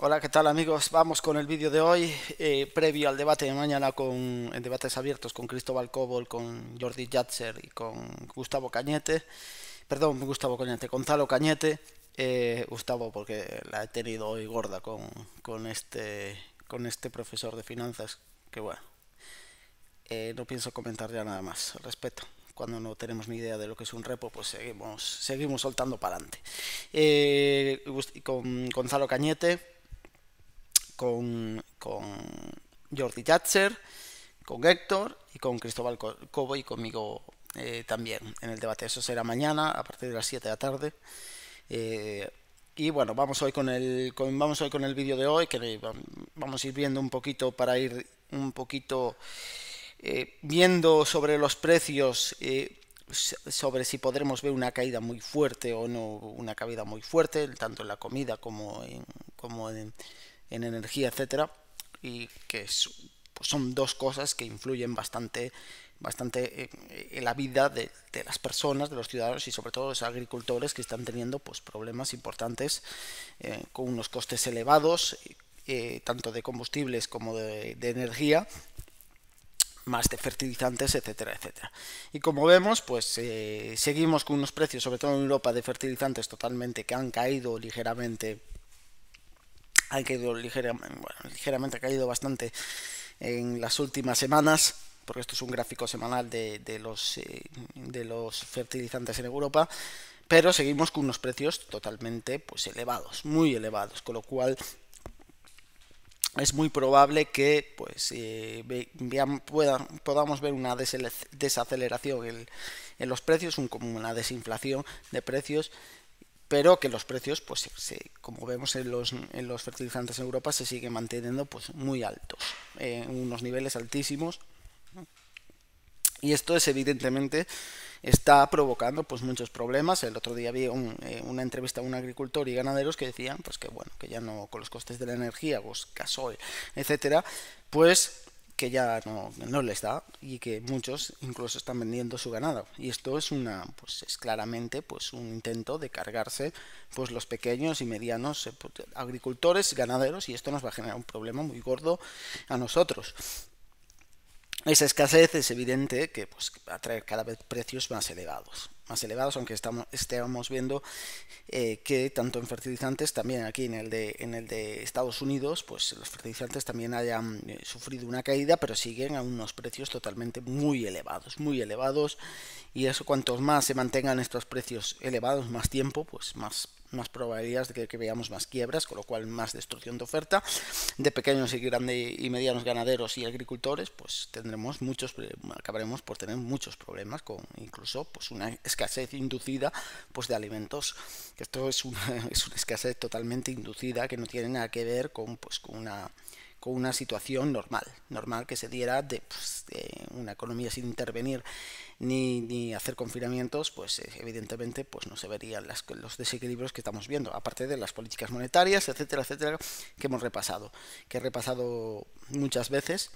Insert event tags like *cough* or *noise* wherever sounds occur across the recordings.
Hola, ¿qué tal amigos? Vamos con el vídeo de hoy, eh, previo al debate de mañana con, en debates abiertos con Cristóbal Cobol, con Jordi Yatzer y con Gustavo Cañete, perdón, Gustavo Cañete, Gonzalo Cañete, eh, Gustavo porque la he tenido hoy gorda con, este, con este profesor de finanzas, que bueno, eh, no pienso comentar ya nada más Respeto, cuando no tenemos ni idea de lo que es un repo, pues seguimos, seguimos soltando para adelante. con Gonzalo Cañete, con, con Jordi Thatcher, con Héctor y con Cristóbal Cobo y conmigo eh, también en el debate. Eso será mañana a partir de las 7 de la tarde. Eh, y bueno, vamos hoy con el, vamos hoy con el vídeo de hoy, que vamos a ir viendo un poquito para ir un poquito eh, viendo sobre los precios, sobre si podremos ver una caída muy fuerte o no, una caída muy fuerte, tanto en la comida como en, como en en energía, etcétera, y que pues, son dos cosas que influyen bastante, bastante eh, en la vida de, las personas, de los ciudadanos y sobre todo de los agricultores que están teniendo pues, problemas importantes eh, con unos costes elevados, eh, tanto de combustibles como de, energía, más de fertilizantes, etcétera, etcétera. Y como vemos, pues seguimos con unos precios, sobre todo en Europa, de fertilizantes totalmente que han caído ligeramente ha caído ligeramente, ha caído bastante en las últimas semanas, porque esto es un gráfico semanal de, de los, eh, de los fertilizantes en Europa, pero seguimos con unos precios totalmente pues, elevados, muy elevados, con lo cual es muy probable que pues, eh, vean, podamos ver una desaceleración en, los precios, un, una desinflación de precios pero que los precios, pues como vemos en los, en los, fertilizantes en Europa, se siguen manteniendo pues, muy altos, eh, en unos niveles altísimos. Y esto es evidentemente está provocando pues muchos problemas. El otro día vi eh, una entrevista a un agricultor y ganaderos que decían pues que bueno que ya no con los costes de la energía, pues gasoil, etcétera, pues que ya no, no, les da y que muchos incluso están vendiendo su ganado. Y esto es una, pues es claramente pues un intento de cargarse pues los pequeños y medianos eh, pues, agricultores, ganaderos, y esto nos va a generar un problema muy gordo a nosotros. Esa escasez es evidente que pues, va a traer cada vez precios más elevados más elevados, aunque estamos, estemos viendo eh, que tanto en fertilizantes, también aquí en el, de, en el de Estados Unidos, pues los fertilizantes también hayan eh, sufrido una caída, pero siguen a unos precios totalmente muy elevados, muy elevados, y eso cuantos más se mantengan estos precios elevados, más tiempo, pues más más probabilidades de que, veamos más quiebras, con lo cual más destrucción de oferta. De pequeños y grandes y medianos ganaderos y agricultores, pues tendremos muchos, eh, acabaremos por tener muchos problemas, con incluso pues una escasez inducida pues de alimentos. Esto es una, *laughs* es una escasez totalmente inducida que no tiene nada que ver con, pues, con una con una situación normal, normal que se diera pues, de, una economía sin intervenir ni, ni, hacer confinamientos, pues eh, evidentemente pues no se verían las, los desequilibrios que estamos viendo, aparte de las políticas monetarias, etcétera, etcétera, que hemos repasado, que he repasado muchas veces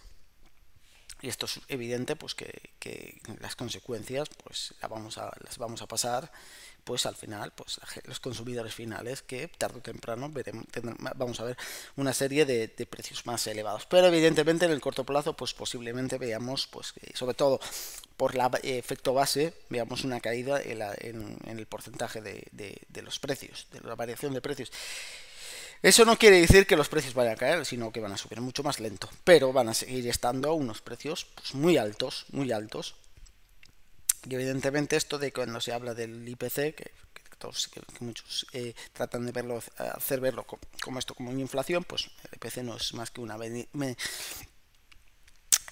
y esto es evidente pues que, las consecuencias pues la vamos a, las vamos a pasar pues al final pues los consumidores finales que tarde o temprano veremos, vamos a ver una serie de, de, precios más elevados pero evidentemente en el corto plazo pues posiblemente veamos pues sobre todo por el eh, efecto base veamos una caída en, la, el porcentaje de, de, de los precios de la variación de precios eso no quiere decir que los precios vayan a caer, sino que van a subir mucho más lento, pero van a seguir estando a unos precios pues, muy altos, muy altos. Y evidentemente esto de cuando se habla del IPC, que, muchos eh, tratan de verlo, hacer verlo como, esto, como una inflación, pues el IPC no es más que una...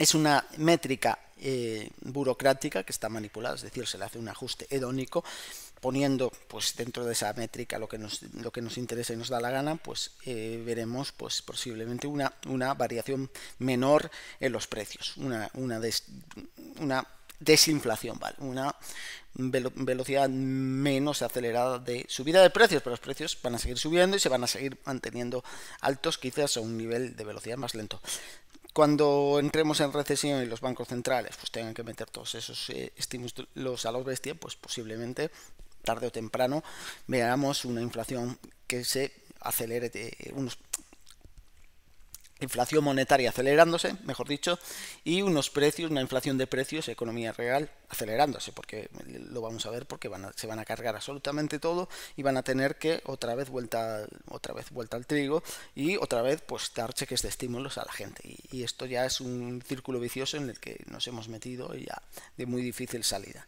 es una métrica eh, burocrática que está manipulada, es decir, se le hace un ajuste hedónico poniendo pues dentro de esa métrica lo que nos, lo que nos interesa y nos da la gana, pues eh, veremos pues posiblemente una, una, variación menor en los precios, una, una, una desinflación, ¿vale? una velocidad menos acelerada de subida de precios, pero los precios van a seguir subiendo y se van a seguir manteniendo altos, quizás a un nivel de velocidad más lento cuando entremos en recesión y los bancos centrales pues tengan que meter todos esos eh, estímulos a los bestia, pues posiblemente tarde o temprano veamos una inflación que se acelere eh, unos inflación monetaria acelerándose, mejor dicho, y unos precios, una inflación de precios, economía real acelerándose, porque lo vamos a ver porque se van a cargar absolutamente todo y van a tener que otra vez vuelta otra vez vuelta al trigo y otra vez pues dar cheques de estímulos a la gente y, y esto ya es un círculo vicioso en el que nos hemos metido y ya de muy difícil salida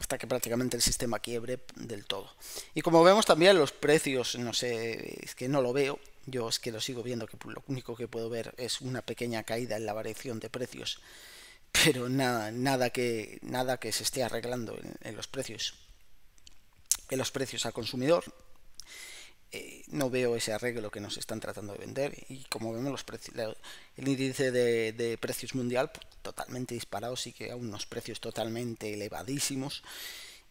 hasta que prácticamente el sistema quiebre del todo. Y como vemos también los precios, no sé, es que no lo veo, yo es que lo sigo viendo, que lo único que puedo ver es una pequeña caída en la variación de precios, *laughs* pero nada, nada, que, nada que se esté arreglando en, los precios. En los precios al consumidor, eh, no veo ese arreglo que nos están tratando de vender y como vemos los precios, el índice de, precios mundial pues, totalmente disparado, sí que a unos precios totalmente elevadísimos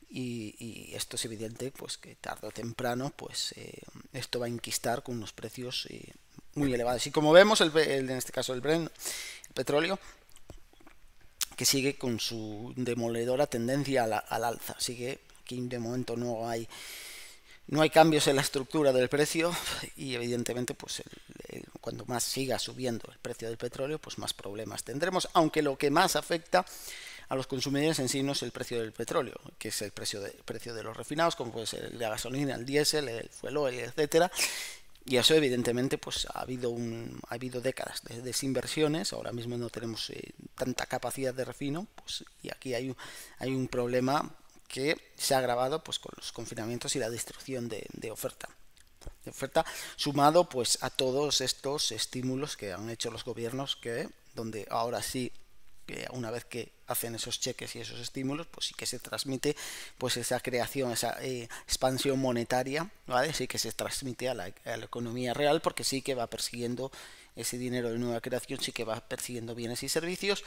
y, esto es evidente pues que tarde o temprano pues eh, esto va a inquistar con unos precios eh, muy elevados y como vemos el, en este caso el Brent, petróleo que sigue con su demoledora tendencia al, al alza, así que aquí de momento no hay no hay cambios en la estructura del precio y evidentemente pues cuando más siga subiendo el precio del petróleo pues más problemas tendremos, aunque lo que más afecta a los consumidores en sí no es el precio del petróleo, que es el precio de, precio de los refinados, como puede ser la gasolina, el diésel, el fuel etcétera, y eso evidentemente pues ha habido un, ha habido décadas de desinversiones, ahora mismo no tenemos eh, tanta capacidad de refino, pues y aquí hay un, hay un problema que se ha agravado pues, con los confinamientos y la destrucción de, oferta. De oferta sumado pues, a todos estos estímulos que han hecho los gobiernos que donde ahora sí una vez que hacen esos cheques y esos estímulos, pues sí que se transmite pues esa creación, esa eh, expansión monetaria, ¿vale? Sí que se transmite a la, economía real porque sí que va persiguiendo ese dinero de nueva creación sí que va persiguiendo bienes y servicios,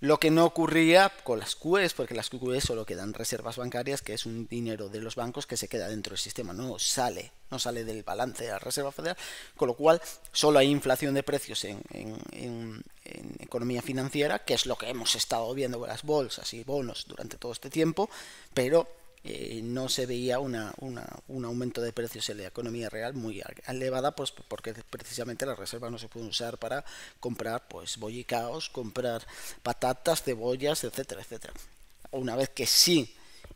lo que no ocurría con las QEs, porque las QEs solo quedan reservas bancarias, que es un dinero de los bancos que se queda dentro del sistema, no sale, no sale del balance de la Reserva Federal, con lo cual solo hay inflación de precios en, en economía financiera, que es lo que hemos estado viendo con las bolsas y bonos durante todo este tiempo, pero eh, no se veía un aumento de precios en la economía real muy elevada, pues porque precisamente las reservas no se pueden usar para comprar pues bollicaos, comprar patatas, cebollas, etcétera, etcétera. Una vez que sí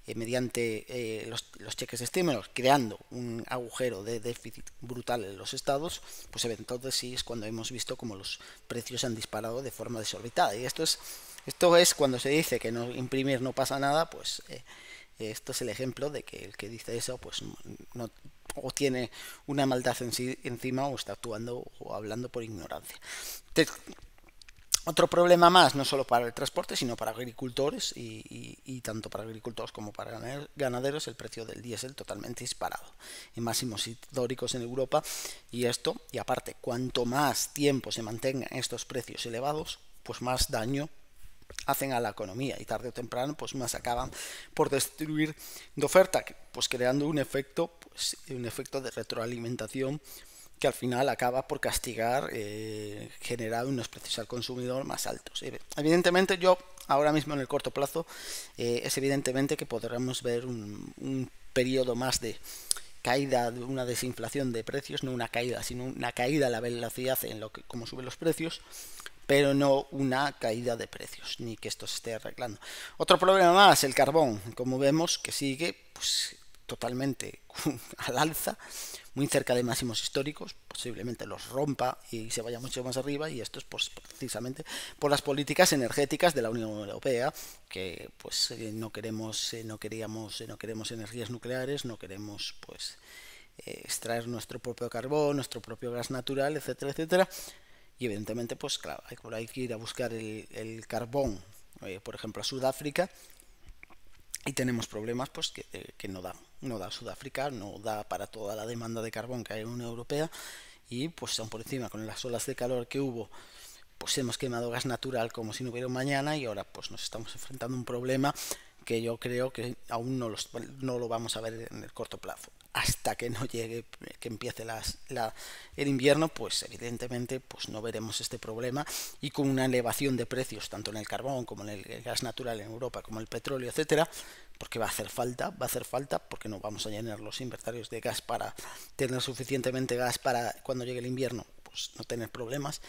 eh, mediante eh, los, cheques de estímulos, creando un agujero de déficit brutal en los estados, pues entonces sí es cuando hemos visto como los precios han disparado de forma desorbitada. Y esto es, esto es cuando se dice que no imprimir no pasa nada, pues esto es el ejemplo de que el que dice eso, pues no o tiene una maldad en sí, encima o está actuando o hablando por ignorancia. otro problema más, no solo para el transporte, sino para agricultores y, y, tanto para agricultores como para ganaderos, el precio del diésel totalmente disparado en máximos históricos en Europa. Y esto, y aparte, cuanto más tiempo se mantengan estos precios elevados, pues más daño hacen a la economía y tarde o temprano pues más acaban por destruir de oferta, pues creando un efecto, pues, un efecto de retroalimentación que al final acaba por castigar, eh, generar unos precios al consumidor más altos. Evidentemente yo ahora mismo en el corto plazo eh, es evidentemente que podremos ver un, periodo más de caída, de una desinflación de precios, no una caída, sino una caída a la velocidad en lo que como suben los precios, pero no una caída de precios, ni que esto se esté arreglando. Otro problema más, el carbón, como vemos que sigue pues, totalmente *laughs* al alza, muy cerca de máximos históricos, posiblemente los rompa y se vaya mucho más arriba, y esto es pues, precisamente por las políticas energéticas de la Unión Europea, que pues eh, no queremos, eh, no queríamos, eh, no queremos energías nucleares, no queremos pues extraer nuestro propio carbón, nuestro propio gas natural, etcétera, etcétera, y evidentemente, pues claro, hay, que ir a buscar el, carbón, eh, por ejemplo, a Sudáfrica, y tenemos problemas pues eh, que, no da, no da Sudáfrica, no da para toda la demanda de carbón que hay en la Unión Europea, y pues aún por encima con las olas de calor que hubo, pues hemos quemado gas natural como si no hubiera mañana, y ahora pues nos estamos enfrentando a un problema que yo creo que aún no, los, no lo vamos a ver en el corto plazo hasta que no llegue, que empiece el invierno, pues evidentemente pues no veremos este problema y con una elevación de precios tanto en el carbón como en el gas natural en Europa, como el petróleo, etcétera, porque va a hacer falta, va a hacer falta porque no vamos a llenar los inventarios de gas para tener suficientemente gas para cuando llegue el invierno, pues no tener problemas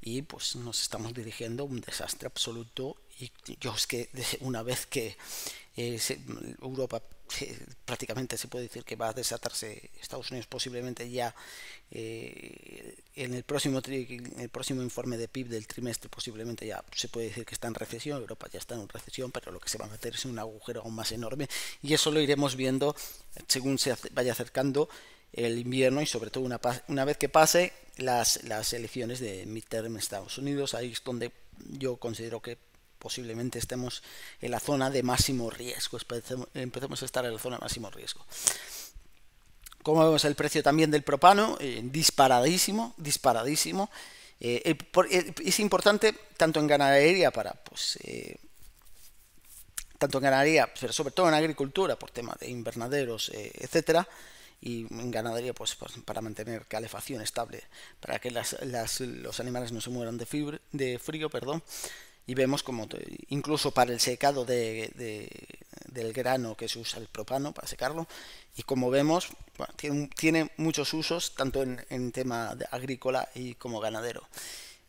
y pues nos estamos dirigiendo a un desastre absoluto y yo es que una vez que eh, Europa prácticamente se puede decir que va a desatarse Estados Unidos posiblemente ya eh, en, el próximo en el próximo informe de PIB del trimestre posiblemente ya se puede decir que está en recesión, Europa ya está en recesión, pero lo que se va a meter es un agujero aún más enorme y eso lo iremos viendo según se vaya acercando el invierno y sobre todo una, una vez que pase las, las elecciones de midterm en Estados Unidos, ahí es donde yo considero que posiblemente estemos en la zona de máximo riesgo, empecemos a estar en la zona de máximo riesgo. Como vemos el precio también del propano, eh, disparadísimo, disparadísimo. Eh, eh, es importante tanto en ganadería para, pues, tanto en ganadería, pero sobre todo en agricultura por tema de invernaderos, etcétera, y en ganadería pues, pues, para mantener calefacción estable, para que los animales no se mueran de, de frío, perdón y vemos como incluso para el secado de, del grano que se usa el propano para secarlo y como vemos tiene, muchos usos tanto en, en tema agrícola y como ganadero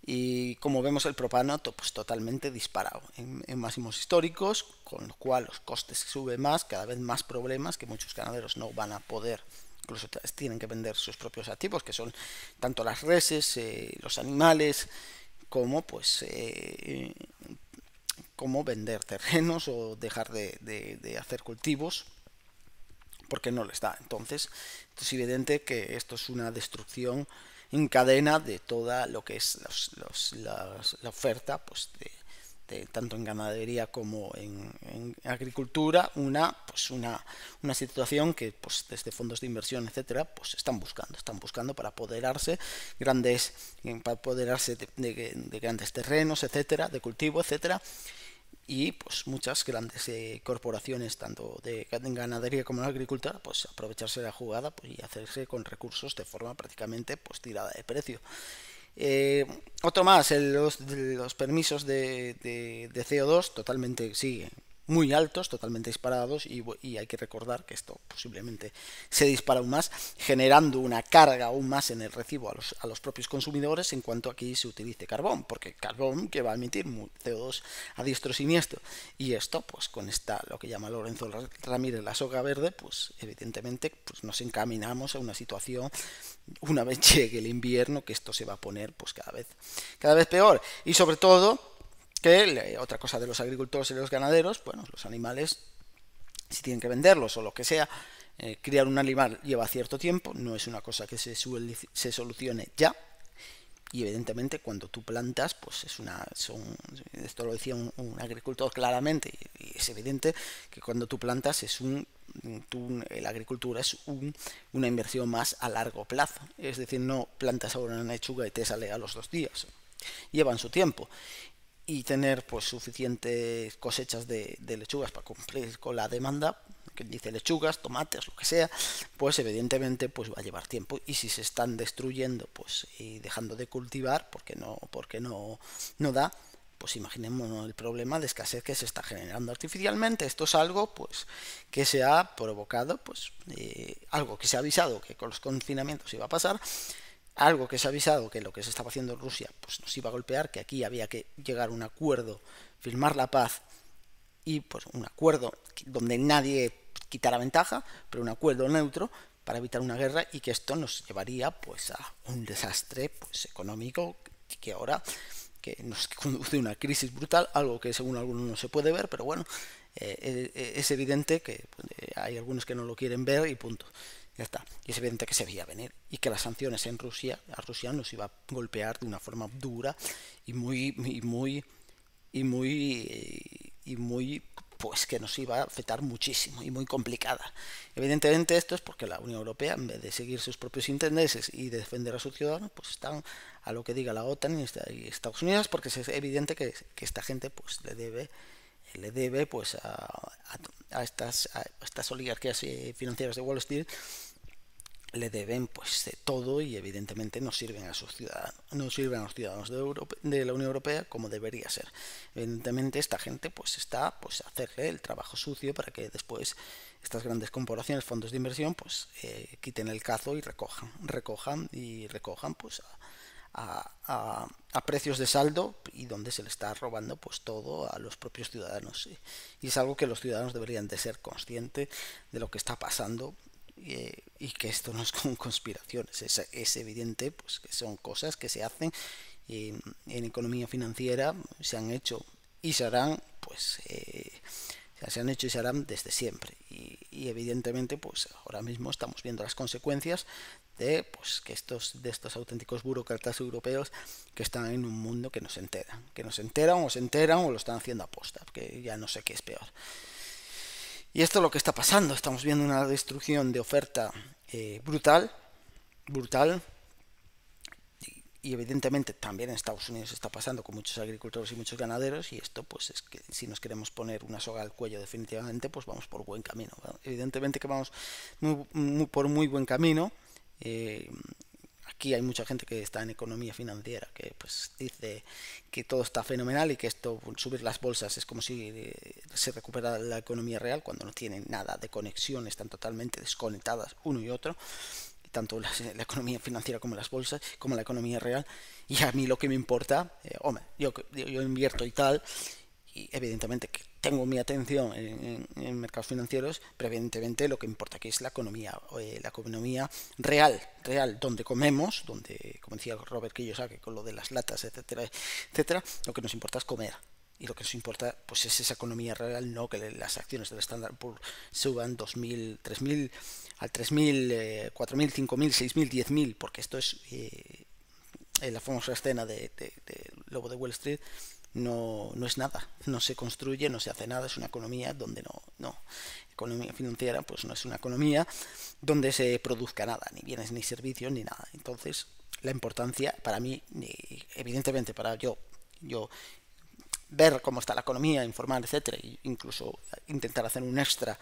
y como vemos el propano pues totalmente disparado en, máximos históricos con lo cual los costes suben más cada vez más problemas que muchos ganaderos no van a poder incluso tienen que vender sus propios activos que son tanto las reses eh, los animales Cómo, pues eh, vender terrenos o dejar de, hacer cultivos porque no les da. Entonces, es evidente que esto es una destrucción en cadena de toda lo que es la oferta pues, de, este, tanto en ganadería como en, agricultura, una, pues una, situación que pues desde fondos de inversión, etcétera, pues están buscando, están buscando para apoderarse grandes, eh, para apoderarse de, grandes terrenos, etcétera, de cultivo, etcétera y pues muchas grandes eh, corporaciones tanto de ganadería como de agricultura pues aprovecharse de la jugada pues, y hacerse con recursos de forma prácticamente pues tirada de precio eh, otro más, los, los, permisos de, de, de CO2, totalmente, sigue, muy altos, totalmente disparados, y, hay que recordar que esto posiblemente se dispara aún más, generando una carga aún más en el recibo a los, propios consumidores en cuanto aquí se utilice carbón, porque carbón que va a emitir CO2 a diestro siniestro. Y esto, pues con esta, lo que llama Lorenzo Ramírez la soga verde, pues evidentemente pues, nos encaminamos a una situación, una vez *laughs* llegue el invierno, que esto se va a poner pues cada vez, cada vez peor. Y sobre todo, que otra cosa de los agricultores y los ganaderos, bueno, los animales, si tienen que venderlos o lo que sea, eh, criar un animal lleva cierto tiempo, no es una cosa que se, se solucione ya. Y evidentemente cuando tú plantas, pues es una... esto lo decía un, agricultor claramente, y, es evidente que cuando tú plantas es un la agricultura es una inversión más a largo plazo. Es decir, no plantas ahora una lechuga y te sale a los dos días. Llevan su tiempo y tener pues suficientes cosechas de, lechugas para cumplir con la demanda, que dice lechugas, tomates, lo que sea, pues evidentemente pues va a llevar tiempo y si se están destruyendo pues y dejando de cultivar porque no porque no no da, pues imaginemos el problema de escasez que se está generando artificialmente. Esto es algo pues que se ha provocado, pues eh, algo que se ha avisado que con los confinamientos iba a pasar algo que se ha avisado que lo que se estaba haciendo en Rusia pues nos iba a golpear, que aquí había que llegar a un acuerdo, firmar la paz y pues un acuerdo donde nadie quitara ventaja, pero un acuerdo neutro para evitar una guerra y que esto nos llevaría pues a un desastre pues económico que ahora que nos *laughs* conduce a una crisis brutal, algo que según algunos no se puede ver, pero bueno, eh, eh, es evidente que pues, eh, hay algunos que no lo quieren ver y punto. Ya está. Y es evidente que se veía venir y que las sanciones en Rusia, a Rusia nos iba a golpear de una forma dura y muy, y muy, y muy, y muy, pues que nos iba a afectar muchísimo y muy complicada. Evidentemente esto es porque la Unión Europea, en vez de seguir sus propios intereses y defender a sus ciudadanos, pues están a lo que diga la OTAN y Estados Unidos, porque es evidente que, esta gente pues le debe le debe pues a estas, a estas oligarquías eh, financieras de Wall Street le deben pues de todo y evidentemente no sirven a sus ciudadanos, no sirven a los ciudadanos de, de, la Unión Europea como debería ser. Evidentemente esta gente pues está pues a hacerle el trabajo sucio para que después estas grandes corporaciones, fondos de inversión pues eh, quiten el cazo y recojan, recojan y recojan pues a, a, a, precios de saldo y donde se le está robando pues todo a los propios ciudadanos. Y es algo que los ciudadanos deberían de ser conscientes de lo que está pasando eh, y que esto no es con *laughs* conspiraciones, es, evidente pues, que son cosas que se hacen mm, en economía financiera, se han hecho y se harán, pues eh, se han hecho y se harán desde siempre. Y, evidentemente, pues ahora mismo estamos viendo las consecuencias de pues que estos de estos auténticos burócratas europeos que están en un mundo que no se enteran, que no se enteran o se enteran o lo están haciendo a posta, que ya no sé qué es peor. Y esto es lo que está pasando. Estamos viendo una destrucción de oferta eh, brutal, brutal. Y evidentemente también en Estados Unidos está pasando con muchos agricultores y muchos ganaderos y esto pues es que si nos queremos poner una soga al cuello definitivamente pues vamos por buen camino. Evidentemente que vamos por muy buen camino. Eh, aquí hay mucha gente que está en economía financiera, que pues dice que todo está fenomenal y que esto, pues, subir las bolsas es como si eh, se recuperara la economía real cuando no tienen nada de conexión, están totalmente desconectadas uno y otro tanto eh, la, economía financiera como las bolsas, como la economía real. Y a mí lo que me importa, eh, hombre, yo, yo invierto y tal, evidentemente que tengo mi atención en, mercados financieros, pero evidentemente lo que importa aquí es la economía, eh, la economía real, real, donde comemos, donde, como decía Robert Kiyosaki con lo de las latas, etcétera, etcétera, lo que nos importa es comer. Y lo que nos importa pues es esa economía real, no que las acciones del Standard Poor's suban 2.000, 3.000, al 3.000, 4.000, 5.000, 6.000, 10.000, porque esto es eh, la famosa escena de Lobo de Wall Street, no, no es nada, no se construye, no se hace nada, es una economía donde no, no, economía financiera pues no es una economía donde se produzca nada, ni bienes, ni servicios, ni nada. Entonces, la importancia para mí, evidentemente para yo, yo ver cómo está la economía, informar, etcétera, e incluso intentar hacer un extra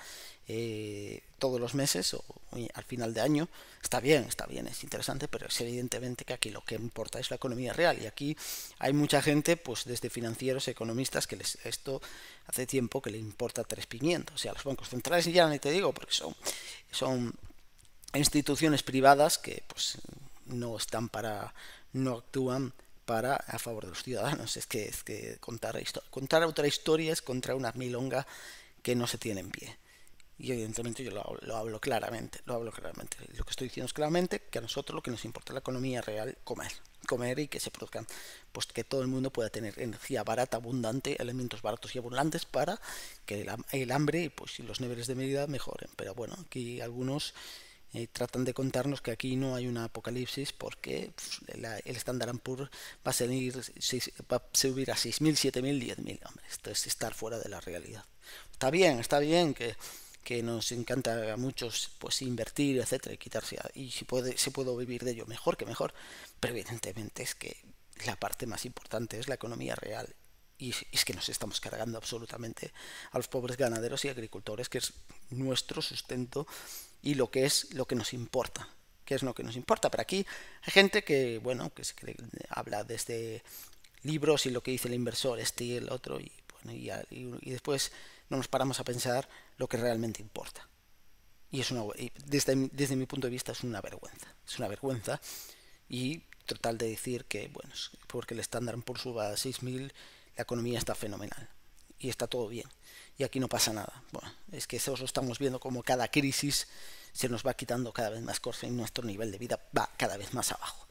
eh, todos los meses o al final de año, está bien, está bien, es interesante, pero es evidentemente que aquí lo que importa es la economía real. Y aquí hay mucha gente, pues desde financieros, economistas, que les, esto hace tiempo que le importa tres pimientos. O sea, los bancos centrales ya ni te digo, porque son, son instituciones privadas que pues no están para, no actúan para a favor de los ciudadanos. Es que, es que contar, contar otra historia es contra una milonga que no se tiene en pie y evidentemente yo lo, hablo claramente, lo hablo claramente. Lo que estoy diciendo es claramente que a nosotros lo que nos importa es la economía real, comer, comer y que se produzcan, pues que todo el mundo pueda tener energía barata, abundante, elementos baratos y abundantes para que el, hambre pues, y los niveles de medida mejoren. Pero bueno, aquí algunos eh, tratan de contarnos que aquí no hay un apocalipsis porque pues, el estándar ampur va a, seguir, a subir a 6.000, 7.000, 10.000. esto es estar fuera de la realidad. Está bien, está bien que que nos encanta a muchos pues invertir, etcétera, y quitarse y si puede, se puede vivir de ello mejor que mejor, pero evidentemente es que la parte más importante es la economía real y es que nos estamos cargando absolutamente a los pobres ganaderos y agricultores que es nuestro sustento y lo que es lo que nos importa que es lo que nos importa pero aquí hay gente que bueno que, habla desde libros y lo que dice el inversor este y el otro y y, después no nos paramos a pensar lo que realmente importa. Y es una, desde, mi punto de vista es una vergüenza. Es una vergüenza. Y total de decir que, bueno, porque el estándar por suba a 6.000, la economía está fenomenal. Y está todo bien. Y aquí no pasa nada. Bueno, es que eso lo estamos viendo como cada crisis se nos va quitando cada vez más corto y nuestro nivel de vida va cada vez más abajo.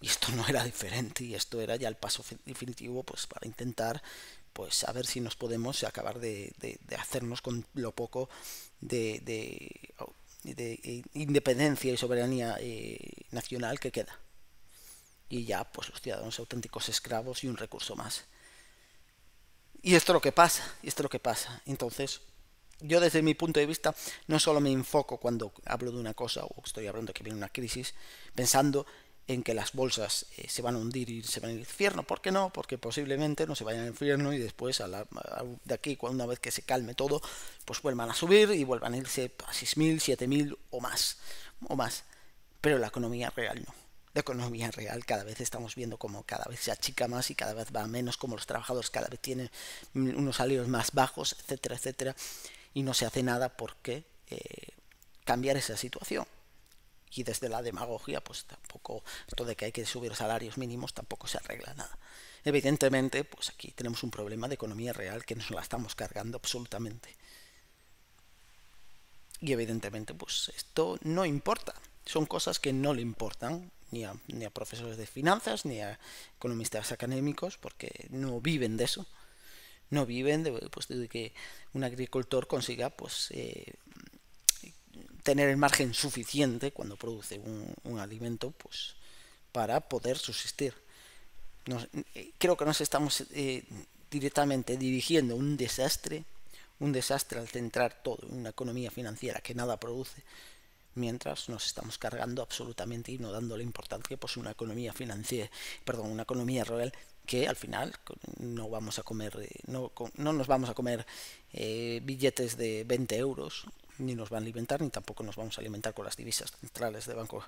Y esto no era diferente y esto era ya el paso definitivo pues para intentar pues a ver si nos podemos acabar de, hacernos con lo poco de, de oh, eh, independencia y soberanía eh, nacional que queda. Y ya, pues los ciudadanos auténticos esclavos y un recurso más. Y esto es lo que pasa, y esto es lo que pasa. Entonces, yo desde mi punto de vista no solo me enfoco cuando hablo de una cosa o estoy hablando que viene una crisis, pensando en que las bolsas eh, se van a hundir y se van al infierno. ¿Por qué no? Porque posiblemente no se vayan al infierno y después de aquí, una vez que se calme todo, pues vuelvan a subir y vuelvan a irse a 6.000, 7.000 o más. O más. Pero la economía real no. La economía real cada vez estamos viendo como cada vez se achica más y cada vez va menos, como los trabajadores cada vez tienen unos salarios más bajos, etcétera, etcétera. Y no se hace nada porque eh, cambiar esa situación y desde la demagogia, pues tampoco, esto de que hay que subir salarios mínimos tampoco se arregla nada. Evidentemente, pues aquí tenemos un problema de economía real que nos la estamos cargando absolutamente. Y evidentemente, pues esto no importa. Son cosas que no le importan ni a, ni a profesores de finanzas, ni a economistas académicos, porque no viven de eso no viven de, pues, que un agricultor consiga pues eh, tener el margen suficiente cuando produce un, alimento pues, para poder subsistir. Eh, creo que nos estamos eh, directamente dirigiendo un desastre, un desastre al centrar todo en una economía financiera que nada produce, mientras nos estamos cargando absolutamente y no dando la importancia pues una economía financiera, perdón, una economía real que al final no vamos a comer eh, no, no nos vamos a comer eh, billetes de 20 euros ni nos van a alimentar ni tampoco nos vamos a alimentar con las divisas centrales de banco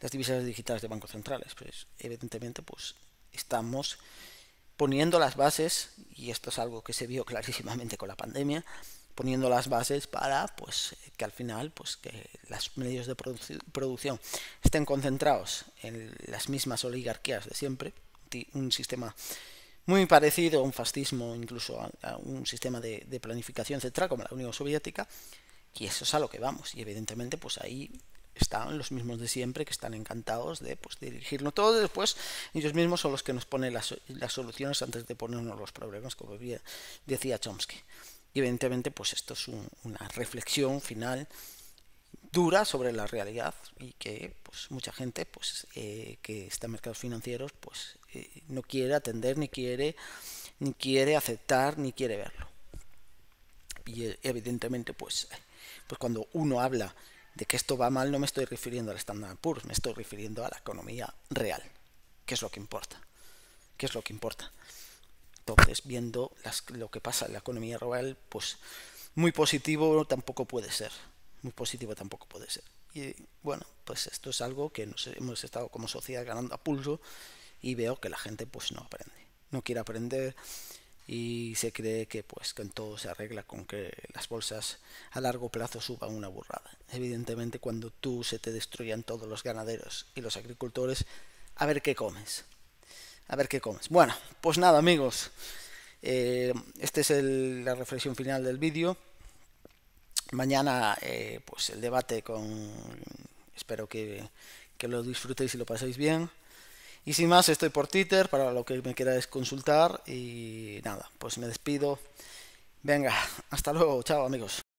las divisas digitales de bancos centrales pues evidentemente pues estamos poniendo las bases y esto es algo que se vio *laughs* clarísimamente con la pandemia poniendo las bases para pues que al final pues que los medios de producción estén concentrados en las mismas oligarquías de siempre un sistema muy parecido a un fascismo, incluso a, un sistema de, planificación central como la Unión Soviética, y eso es a lo que vamos. Y evidentemente, pues ahí están los mismos de siempre que están encantados de pues, dirigirnos todo. después, ellos mismos son los que nos ponen las, soluciones antes de ponernos los problemas, como decía Chomsky. Y evidentemente, pues esto es una reflexión final dura sobre la realidad y que pues, mucha gente pues, eh, que está en mercados financieros pues, eh, no quiere atender, ni quiere, ni quiere aceptar, ni quiere verlo. Y eh, evidentemente, pues, pues cuando uno habla de que esto va mal, no me estoy refiriendo al Standard Poor's, me estoy refiriendo a la economía real, que es lo que importa. que es lo que importa? Entonces, viendo lo que pasa en la economía real, pues muy positivo tampoco puede ser muy positivo tampoco puede ser. Y bueno, pues esto es algo que nos hemos estado como sociedad ganando a pulso y veo que la gente pues no aprende, no quiere aprender y se cree que pues que en todo se arregla con que las bolsas a largo plazo suban una burrada. Evidentemente cuando tú se te destruyan todos los ganaderos y los agricultores, a ver qué comes. A ver qué comes. Bueno, pues nada amigos, eh, esta es la reflexión final del vídeo mañana eh, pues el debate con... Espero que, que lo disfrutéis y lo paséis bien. Y sin más, estoy por Twitter para lo que me queráis consultar. Y nada, pues me despido. Venga, hasta luego, chao amigos.